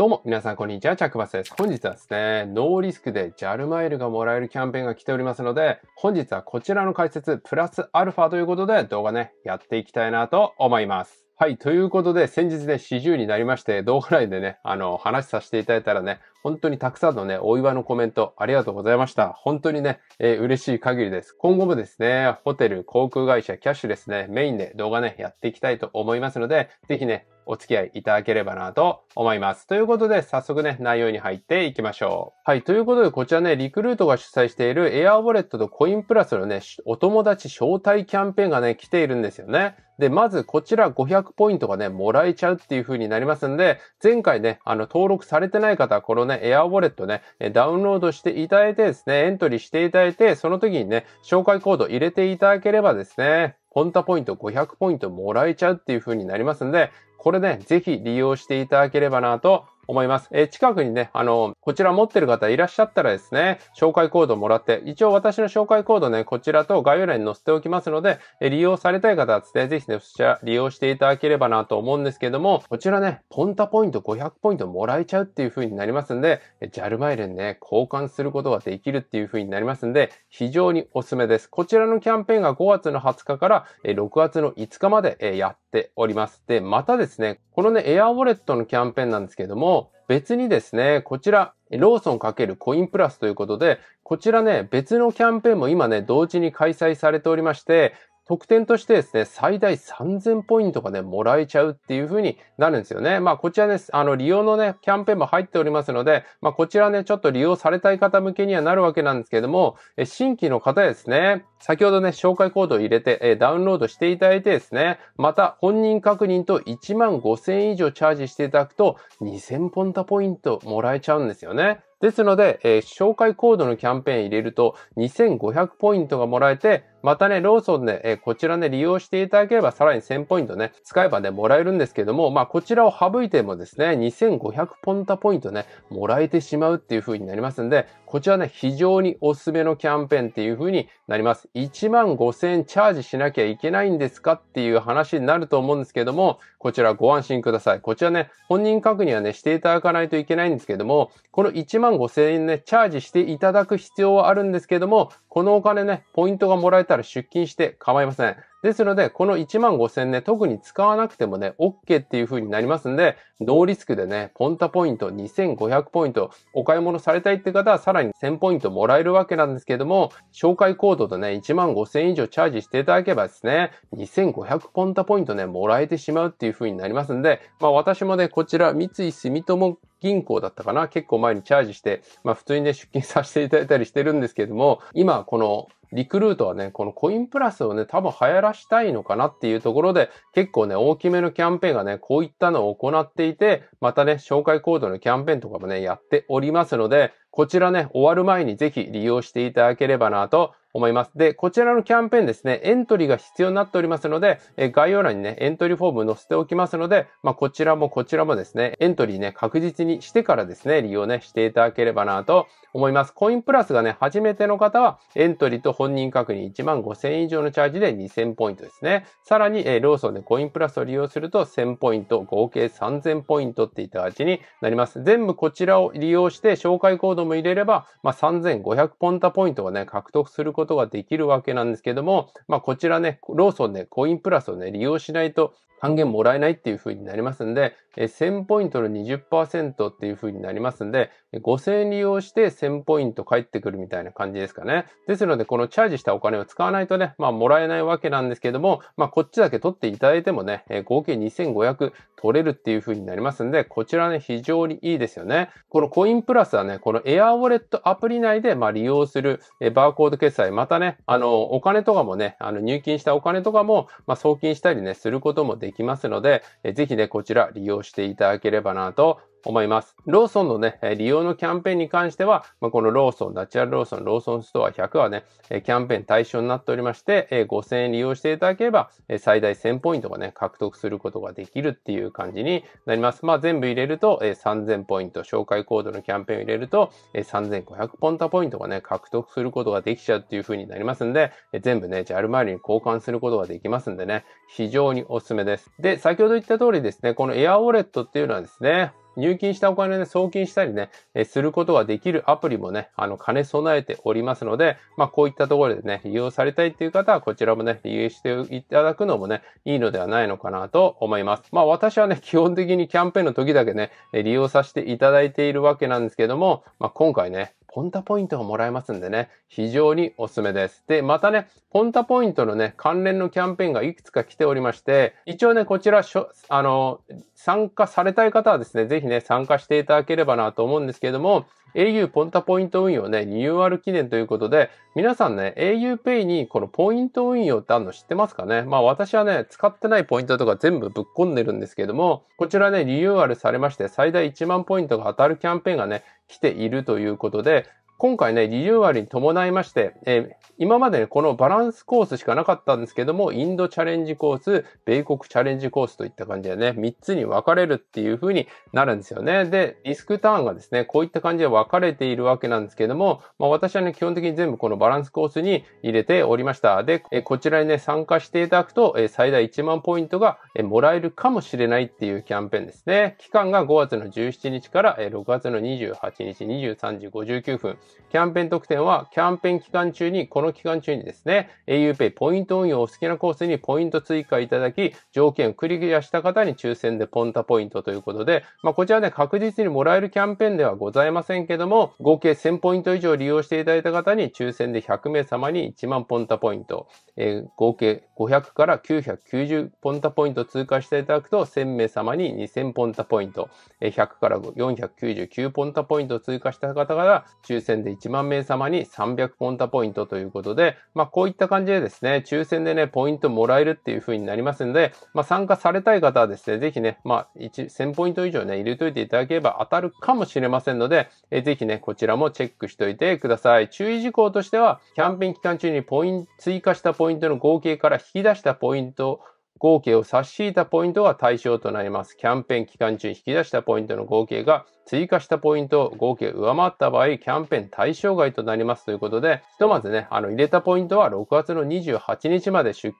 どうも、皆さん、こんにちは。チャックバスです。本日はですね、ノーリスクで JAL マイルがもらえるキャンペーンが来ておりますので、本日はこちらの解説、プラスアルファということで、動画ね、やっていきたいなと思います。はい。ということで、先日ね、40になりまして、動画内でね、あの、話させていただいたらね、本当にたくさんのね、お祝いのコメントありがとうございました。本当にね、えー、嬉しい限りです。今後もですね、ホテル、航空会社、キャッシュですね、メインで動画ね、やっていきたいと思いますので、ぜひね、お付き合いいただければなと思います。ということで、早速ね、内容に入っていきましょう。はい。ということで、こちらね、リクルートが主催しているエアウォレットとコインプラスのね、お友達招待キャンペーンがね、来ているんですよね。で、まずこちら500ポイントがね、もらえちゃうっていう風になりますんで、前回ね、あの、登録されてない方このね、エアウォレットね、ダウンロードしていただいてですね、エントリーしていただいて、その時にね、紹介コード入れていただければですね、ポンタポイント500ポイントもらえちゃうっていう風になりますんで、これね、ぜひ利用していただければなと思います。えー、近くにね、あの、こちら持ってる方いらっしゃったらですね、紹介コードもらって、一応私の紹介コードね、こちらと概要欄に載せておきますので、え利用されたい方はですね、ぜひね、そちら利用していただければなと思うんですけども、こちらね、ポンタポイント500ポイントもらえちゃうっていう風になりますんで、ジャルマイルにね、交換することができるっていう風になりますんで、非常におすすめです。こちらのキャンペーンが5月の20日から6月の5日までやってております。で、またですね、このね、エアウォレットのキャンペーンなんですけども、別にですね、こちら、ローソン×コインプラスということで、こちらね、別のキャンペーンも今ね、同時に開催されておりまして、得点としてですね、最大3000ポイントがね、もらえちゃうっていう風になるんですよね。まあ、こちらね、あの、利用のね、キャンペーンも入っておりますので、まあ、こちらね、ちょっと利用されたい方向けにはなるわけなんですけれども、え新規の方ですね、先ほどね、紹介コードを入れて、えダウンロードしていただいてですね、また、本人確認と1万5000円以上チャージしていただくと、2000ポンタポイントもらえちゃうんですよね。ですので、えー、紹介コードのキャンペーン入れると2500ポイントがもらえて、またね、ローソンで、えー、こちらね、利用していただければさらに1000ポイントね、使えばね、もらえるんですけども、まあ、こちらを省いてもですね、2500ポンタポイントね、もらえてしまうっていう風になりますんで、こちらね、非常におすすめのキャンペーンっていう風になります。1万5000円チャージしなきゃいけないんですかっていう話になると思うんですけども、こちらご安心ください。こちらね、本人確認はね、していただかないといけないんですけども、この1万5000円ね、チャージしていただく必要はあるんですけども、このお金ね、ポイントがもらえたら出勤して構いません。ですので、この1万5000ね、特に使わなくてもね、OK っていう風になりますんで、ノーリスクでね、ポンタポイント2500ポイント、お買い物されたいって方はさらに1000ポイントもらえるわけなんですけども、紹介コードでね、1万5000以上チャージしていただけばですね、2500ポンタポイントね、もらえてしまうっていう風になりますんで、まあ私もね、こちら三井住友銀行だったかな結構前にチャージして、まあ普通にね、出勤させていただいたりしてるんですけども、今このリクルートはね、このコインプラスをね、多分流行らしたいのかなっていうところで、結構ね、大きめのキャンペーンがね、こういったのを行っていて、またね、紹介コードのキャンペーンとかもね、やっておりますので、こちらね、終わる前にぜひ利用していただければなと思います。で、こちらのキャンペーンですね、エントリーが必要になっておりますので、え概要欄にね、エントリーフォーム載せておきますので、まあ、こちらもこちらもですね、エントリーね、確実にしてからですね、利用ね、していただければなと思います。コインプラスがね、初めての方は、エントリーと本人確認1万5000円以上のチャージで2000ポイントですね。さらに、えローソンでコインプラスを利用すると1000ポイント、合計3000ポイントっていった形になります。全部こちらを利用して、紹介コードも入れれば、まあ、3500ポンタポイントがね、獲得することことができるわけなんですけども、まあ、こちらね、ローソンでコインプラスをね、利用しないと還元もらえないっていう風になりますんで、1000ポイントの20%っていう風になりますんで、5000円利用して1000ポイント返ってくるみたいな感じですかね。ですので、このチャージしたお金を使わないとね、まあもらえないわけなんですけども、まあこっちだけ取っていただいてもね、合計2500取れるっていう風になりますんで、こちらね、非常にいいですよね。このコインプラスはね、このエアウォレットアプリ内でまあ利用するバーコード決済、またね、あの、お金とかもね、あの入金したお金とかも、まあ送金したりね、することもできいきますので、ぜひね、こちら利用していただければなと思います。ローソンのね、利用のキャンペーンに関しては、まあ、このローソン、ナチュラルローソン、ローソンストア100はね、キャンペーン対象になっておりまして、5000円利用していただければ、最大1000ポイントがね、獲得することができるっていう感じになります。まあ、全部入れると3000ポイント、紹介コードのキャンペーンを入れると3500ポンタポイントがね、獲得することができちゃうっていう風になりますんで、全部ね、JAL イルに交換することができますんでね、非常におすすめです。で、先ほど言った通りですね、このエアウォレットっていうのはですね、入金したお金で送金したりね、えすることができるアプリもね、あの、兼ね備えておりますので、まあ、こういったところでね、利用されたいっていう方は、こちらもね、利用していただくのもね、いいのではないのかなと思います。まあ、私はね、基本的にキャンペーンの時だけね、利用させていただいているわけなんですけども、まあ、今回ね、ポンタポイントがもらえますんでね、非常におすすめです。で、またね、ポンタポイントのね、関連のキャンペーンがいくつか来ておりまして、一応ね、こちら、あの、参加されたい方はですね、ぜひね、参加していただければなと思うんですけれども、au ポンタポイント運用ね、リニューアル記念ということで、皆さんね、aupay にこのポイント運用ってあるの知ってますかねまあ私はね、使ってないポイントとか全部ぶっ込んでるんですけども、こちらね、リニューアルされまして、最大1万ポイントが当たるキャンペーンがね、来ているということで、今回ね、リニューアルに伴いまして、えー、今まで、ね、このバランスコースしかなかったんですけども、インドチャレンジコース、米国チャレンジコースといった感じでね、3つに分かれるっていう風になるんですよね。で、リスクターンがですね、こういった感じで分かれているわけなんですけども、まあ、私はね、基本的に全部このバランスコースに入れておりました。で、えこちらにね、参加していただくと、え最大1万ポイントが、えもらえるかもしれないっていうキャンペーンですね。期間が5月の17日から、え6月の28日23時59分。キャンペーン特典は、キャンペーン期間中に、この期間中にですね、auPay ポイント運用を好きなコースにポイント追加いただき、条件をクリアした方に抽選でポンタポイントということで、まあ、こちらね、確実にもらえるキャンペーンではございませんけども、合計1000ポイント以上利用していただいた方に、抽選で100名様に1万ポンタポイント、えー、合計500から990ポンタポイント通過していただくと、1000名様に2000ポンタポイント、え100から499ポンタポイント通過した方が抽選で1万名様に300ポンタポイントということで、まあ、こういった感じでですね、抽選でね、ポイントもらえるっていう風になりますので、まあ、参加されたい方はですね、ぜひね、まあ、1000ポイント以上ね、入れといていただければ当たるかもしれませんので、えぜひね、こちらもチェックしておいてください。注意事項としては、キャンペーン期間中にポイント、追加したポイントの合計から引き出したポイント、合計を差し引いたポイントが対象となります。キャンペーン期間中に引き出したポイントの合計が追加したポイントを合計上回った場合、キャンペーン対象外となりますということで、ひとまずね、あの入れたポイントは6月の28日まで出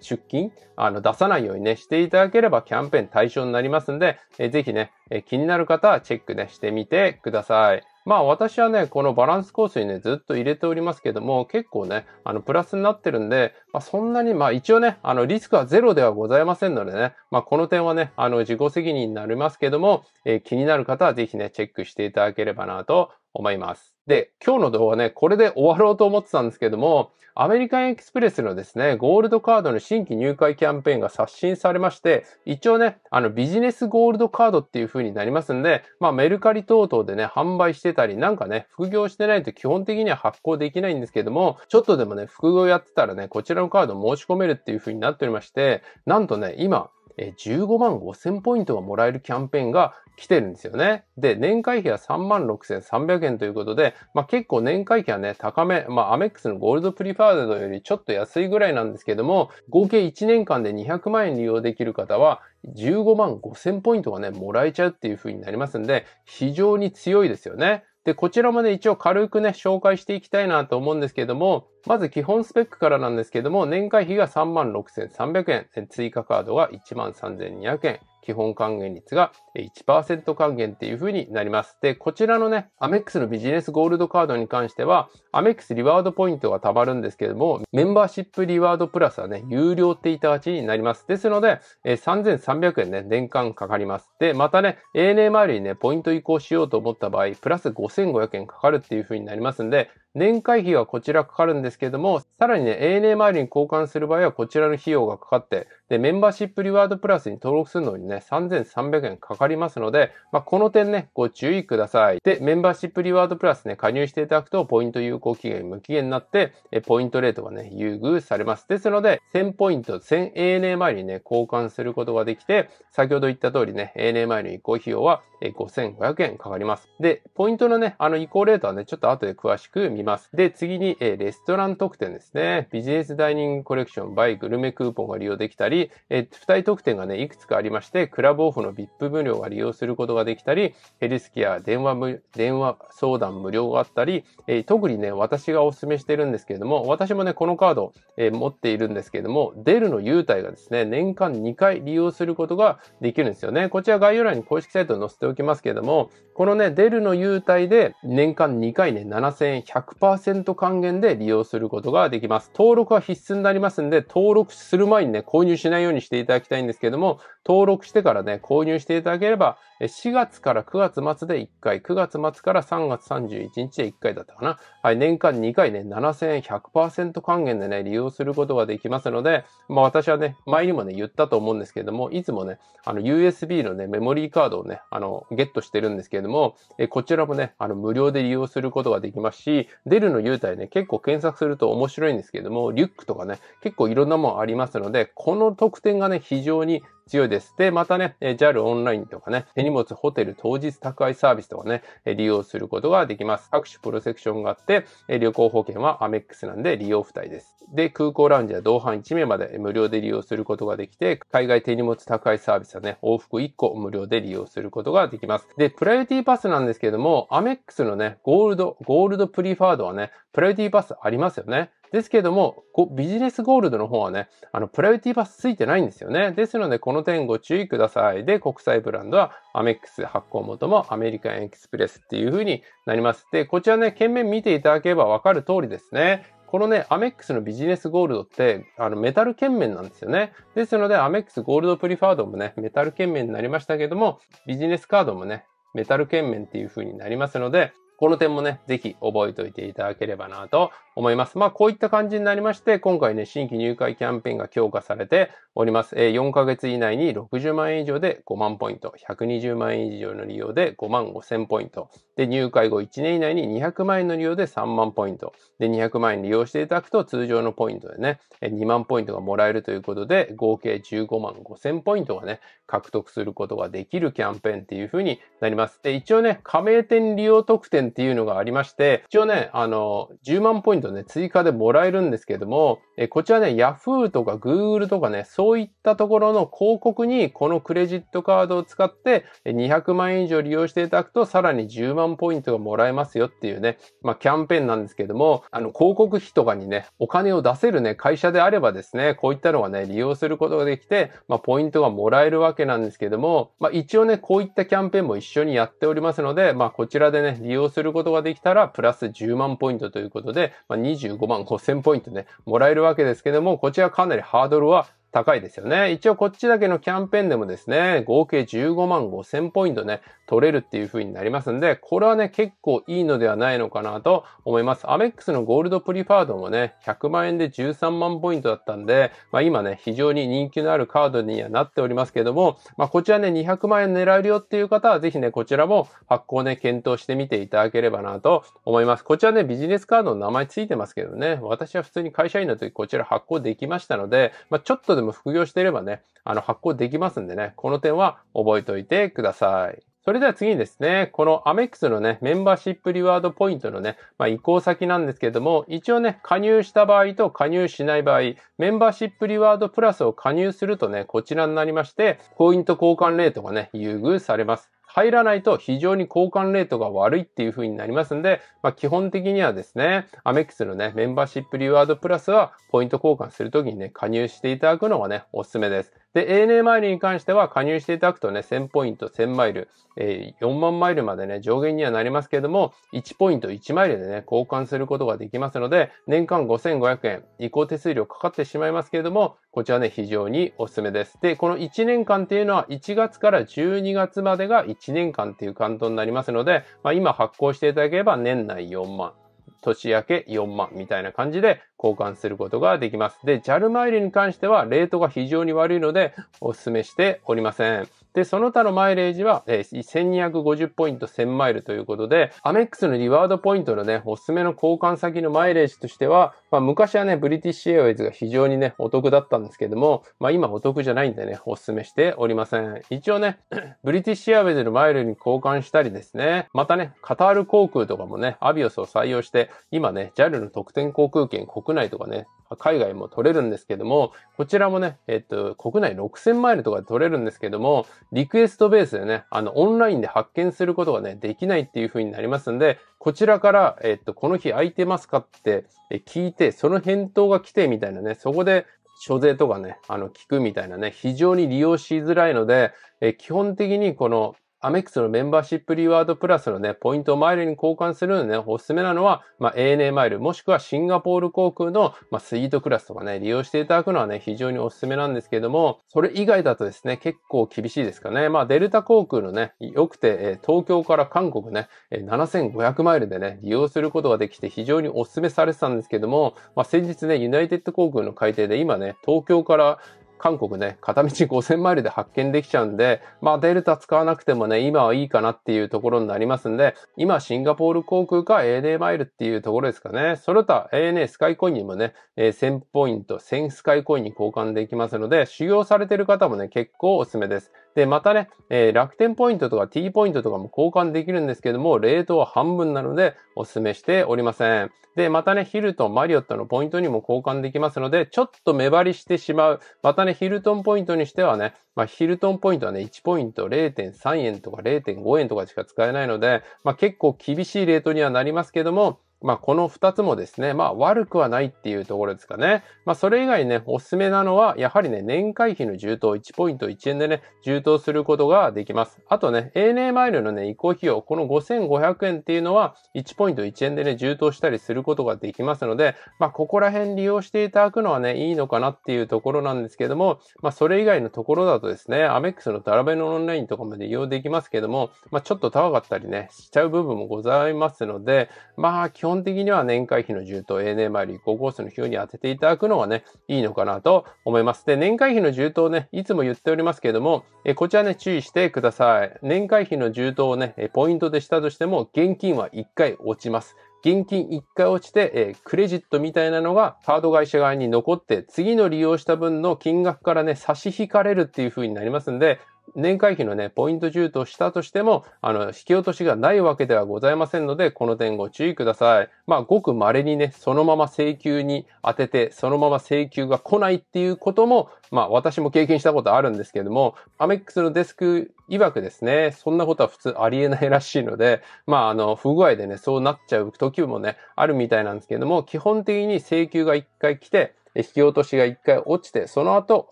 出金あの出さないようにね、していただければキャンペーン対象になりますんで、えー、ぜひね、え気になる方はチェックね、してみてください。まあ私はね、このバランスコースにね、ずっと入れておりますけども、結構ね、あの、プラスになってるんで、まあそんなに、まあ一応ね、あの、リスクはゼロではございませんのでね、まあこの点はね、あの、自己責任になりますけども、えー、気になる方はぜひね、チェックしていただければなと思います。で、今日の動画ね、これで終わろうと思ってたんですけども、アメリカンエクスプレスのですね、ゴールドカードの新規入会キャンペーンが刷新されまして、一応ね、あのビジネスゴールドカードっていう風になりますんで、まあメルカリ等々でね、販売してたり、なんかね、副業してないと基本的には発行できないんですけども、ちょっとでもね、副業やってたらね、こちらのカード申し込めるっていう風になっておりまして、なんとね、今、え15万5000ポイントがもらえるキャンペーンが来てるんですよね。で、年会費は36,300万円ということで、まあ、結構年会費はね、高め、まあ、アメックスのゴールドプリファードよりちょっと安いぐらいなんですけども、合計1年間で200万円利用できる方は、15万5000ポイントがね、もらえちゃうっていう風になりますんで、非常に強いですよね。で、こちらもね、一応軽くね、紹介していきたいなと思うんですけども、まず基本スペックからなんですけども、年会費が36,300円、追加カードが13,200円、基本還元率が1%還元っていう風になります。で、こちらのね、アメックスのビジネスゴールドカードに関しては、アメックスリワードポイントが貯まるんですけども、メンバーシップリワードプラスはね、有料っていた形になります。ですので、3300円ね、年間かかります。で、またね、ANA 周りにね、ポイント移行しようと思った場合、プラス5500円かかるっていう風になりますんで、年会費はこちらかかるんですけれども、さらにね、ANA 周りに交換する場合はこちらの費用がかかって、で、メンバーシップリワードプラスに登録するのにね、3300円かかりますので、まあ、この点ね、ご注意ください。で、メンバーシップリワードプラスね、加入していただくと、ポイント有効期限無期限になって、え、ポイントレートがね、優遇されます。ですので、1000ポイント、1000ANA 周りにね、交換することができて、先ほど言った通りね、ANA 周りに移行費用は5500円かかります。で、ポイントのね、あの移行レートはね、ちょっと後で詳しく見ます。で、次に、えー、レストラン特典ですね。ビジネスダイニングコレクションバイグルメクーポンが利用できたり、えー、付帯特典がね、いくつかありまして、クラブオフの VIP 無料が利用することができたり、ヘルスケア、電話無、電話相談無料があったり、えー、特にね、私がお勧めしてるんですけれども、私もね、このカード、えー、持っているんですけれども、デルの優待がですね、年間2回利用することができるんですよね。こちら概要欄に公式サイトを載せておきますけれども、このね、デルの優待で年間2回ね、7100 100%還元で利用することができます。登録は必須になりますんで、登録する前にね、購入しないようにしていただきたいんですけども、登録してからね、購入していただければ、4月から9月末で1回、9月末から3月31日で1回だったかな。はい、年間2回ね、7 100%還元でね、利用することができますので、まあ私はね、前にもね、言ったと思うんですけれども、いつもね、あの USB のね、メモリーカードをね、あの、ゲットしてるんですけれども、えこちらもね、あの、無料で利用することができますし、デルの優待ね、結構検索すると面白いんですけれども、リュックとかね、結構いろんなもんありますので、この特典がね、非常に強いです。で、またね、JAL オンラインとかね、手荷物、ホテル、当日宅配サービスとかね、利用することができます。各種プロセクションがあって、旅行保険はアメックスなんで利用不体です。で、空港ラウンジは同伴1名まで無料で利用することができて、海外手荷物宅配サービスはね、往復1個無料で利用することができます。で、プライオリティパスなんですけれども、アメックスのね、ゴールド、ゴールドプリファードはね、プライオリティパスありますよね。ですけれども、ビジネスゴールドの方はね、あの、プライオリティパスついてないんですよね。ですので、この点ご注意ください。で、国際ブランドはアメックス発行元もアメリカンエクスプレスっていう風になります。で、こちらね、懸命見ていただければわかる通りですね。このね、アメックスのビジネスゴールドって、あの、メタル券面なんですよね。ですので、アメックスゴールドプリファードもね、メタル券面になりましたけども、ビジネスカードもね、メタル券面っていう風になりますので、この点もね、ぜひ覚えておいていただければなと思います。まあ、こういった感じになりまして、今回ね、新規入会キャンペーンが強化されております。えー、4ヶ月以内に60万円以上で5万ポイント、120万円以上の利用で5万5千ポイント、で、入会後1年以内に200万円の利用で3万ポイント、で、200万円利用していただくと通常のポイントでね、2万ポイントがもらえるということで、合計15万5千ポイントがね、獲得することができるキャンペーンっていう風になります。で、一応ね、加盟店利用特典っていうのがありまして、一応ね、あの、10万ポイントね、追加でもらえるんですけども、えこちらね、Yahoo とか Google とかね、そういったところの広告にこのクレジットカードを使って200万円以上利用していただくとさらに10万ポイントがもらえますよっていうね、まあキャンペーンなんですけども、あの広告費とかにね、お金を出せるね、会社であればですね、こういったのがね、利用することができて、まあポイントがもらえるわけなんですけども、まあ一応ね、こういったキャンペーンも一緒にやっておりますので、まあこちらでね、利用することができたらプラス10万ポイントということで、まあ、25万5000ポイントね、もらえるわけですけども、こちらかなりハードルは高いですよね。一応こっちだけのキャンペーンでもですね、合計15万5千ポイントね、取れるっていう風になりますんで、これはね、結構いいのではないのかなと思います。アメックスのゴールドプリファードもね、100万円で13万ポイントだったんで、まあ今ね、非常に人気のあるカードにはなっておりますけども、まあこちらね、200万円狙えるよっていう方は、ぜひね、こちらも発行ね、検討してみていただければなと思います。こちらね、ビジネスカードの名前ついてますけどね、私は普通に会社員の時こちら発行できましたので、まあちょっとでも副業していればね、あの発行できますんでね、この点は覚えておいてください。それでは次にですね、このアメックスのね、メンバーシップリワードポイントのね、まあ、移行先なんですけれども、一応ね、加入した場合と加入しない場合、メンバーシップリワードプラスを加入するとね、こちらになりまして、ポイント交換レートがね、優遇されます。入らないと非常に交換レートが悪いっていう風になりますんで、まあ、基本的にはですね、アメックスのね、メンバーシップリワードプラスはポイント交換するときにね、加入していただくのがね、おすすめです。で、ANA マイルに関しては加入していただくとね、1000ポイント、1000マイル、えー、4万マイルまでね、上限にはなりますけれども、1ポイント1マイルでね、交換することができますので、年間5500円、移行手数料かかってしまいますけれども、こちらね、非常におすすめです。で、この1年間っていうのは1月から12月までが1年間っていうカウントになりますので、まあ、今発行していただければ年内4万、年明け4万みたいな感じで交換することができます。で、JAL マイルに関してはレートが非常に悪いのでお勧めしておりません。で、その他のマイレージは、えー、1250ポイント1000マイルということで、アメックスのリワードポイントのね、おすすめの交換先のマイレージとしては、まあ、昔はね、ブリティッシュエアウェイズが非常にね、お得だったんですけども、まあ、今お得じゃないんでね、おすすめしておりません。一応ね、ブリティッシュエアウェイズのマイルに交換したりですね、またね、カタール航空とかもね、アビオスを採用して、今ね、JAL の特典航空券国内とかね、海外も取れるんですけども、こちらもね、えっと、国内6000マイルとかで取れるんですけども、リクエストベースでね、あの、オンラインで発見することがね、できないっていう風になりますんで、こちらから、えっと、この日空いてますかって聞いて、その返答が来てみたいなね、そこで所税とかね、あの、聞くみたいなね、非常に利用しづらいので、え基本的にこのアメックスのメンバーシップリワードプラスのね、ポイントをマイルに交換するのね、おすすめなのは、まあ、ANA マイル、もしくはシンガポール航空の、まあ、スイートクラスとかね、利用していただくのはね、非常におすすめなんですけども、それ以外だとですね、結構厳しいですかね。まあ、デルタ航空のね、良くて、東京から韓国ね、7500マイルでね、利用することができて非常におすすめされてたんですけども、まあ、先日ね、ユナイテッド航空の改定で今ね、東京から韓国ね、片道5000マイルで発見できちゃうんで、まあデルタ使わなくてもね、今はいいかなっていうところになりますんで、今シンガポール航空か ANA マイルっていうところですかね。それ他 ANA スカイコインにもね、1000ポイント、1000スカイコインに交換できますので、修行されてる方もね、結構おすすめです。で、またね、えー、楽天ポイントとか T ポイントとかも交換できるんですけども、レートは半分なのでお勧めしておりません。で、またね、ヒルトン、マリオットのポイントにも交換できますので、ちょっと目張りしてしまう。またね、ヒルトンポイントにしてはね、まあ、ヒルトンポイントはね、1ポイント0.3円とか0.5円とかしか使えないので、まあ、結構厳しいレートにはなりますけども、まあ、この2つもですね、まあ、悪くはないっていうところですかね。まあ、それ以外にね、おすすめなのは、やはりね、年会費の充当1ポイント1円でね、充当することができます。あとね、ANA マイルのね、移行費用、この5500円っていうのは、1ポイント1円でね、充当したりすることができますので、まあ、ここら辺利用していただくのはね、いいのかなっていうところなんですけども、まあ、それ以外のところだとですね、アメックスのダラベのオンラインとかも利用できますけども、まあ、ちょっと高かったりね、しちゃう部分もございますので、まあ、基本本的には年会費の充当、n 年参り、高コースの費用に充てていただくのがね、いいのかなと思います。で、年会費の充当ね、いつも言っておりますけれども、えこちらね、注意してください。年会費の充当をね、ポイントでしたとしても、現金は1回落ちます。現金1回落ちて、えー、クレジットみたいなのがカード会社側に残って、次の利用した分の金額からね、差し引かれるっていう風になりますんで、年会費のね、ポイント充当したとしても、あの、引き落としがないわけではございませんので、この点ご注意ください。まあ、ごく稀にね、そのまま請求に当てて、そのまま請求が来ないっていうことも、まあ、私も経験したことあるんですけども、アメックスのデスク曰くですね、そんなことは普通ありえないらしいので、まあ、あの、不具合でね、そうなっちゃう時もね、あるみたいなんですけども、基本的に請求が一回来て、引き落としが一回落ちて、その後、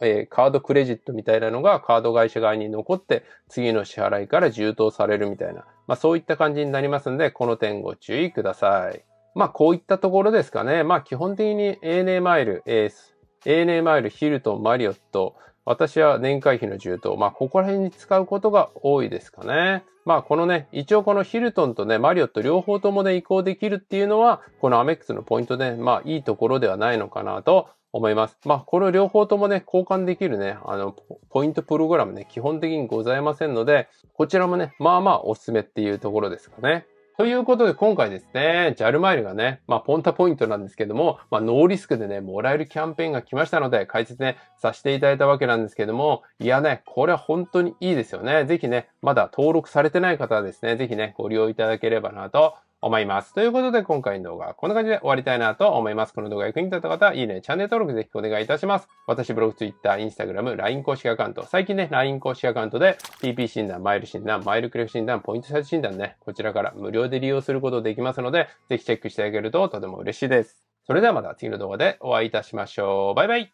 えー、カードクレジットみたいなのがカード会社側に残って、次の支払いから充当されるみたいな、まあそういった感じになりますんで、この点ご注意ください。まあこういったところですかね。まあ基本的に ANA マイル、ANA マイル、ヒルトン、マリオット、私は年会費の充当、まあ、ここら辺に使うことが多いですかね。まあ、このね、一応このヒルトンとね、マリオット両方ともね、移行できるっていうのは、このアメックスのポイントで、まあ、いいところではないのかなと思います。まあ、これ両方ともね、交換できるね、あの、ポイントプログラムね、基本的にございませんので、こちらもね、まあまあおすすめっていうところですかね。ということで今回ですね、JAL マイルがね、まあ、ポンタポイントなんですけども、まあ、ノーリスクでね、もらえるキャンペーンが来ましたので、解説ね、させていただいたわけなんですけども、いやね、これは本当にいいですよね。ぜひね、まだ登録されてない方はですね、ぜひね、ご利用いただければなと思います。ということで、今回の動画はこんな感じで終わりたいなと思います。この動画が役に立った方は、いいね、チャンネル登録ぜひお願いいたします。私、ブログ、ツイッター、インスタグラム、LINE 公式アカウント、最近ね、LINE 公式アカウントで、PP 診断、マイル診断、マイルクレフ診断、ポイントサイチ診断ね、こちらから無料で利用することできますので、ぜひチェックしてあげるととても嬉しいです。それではまた次の動画でお会いいたしましょう。バイバイ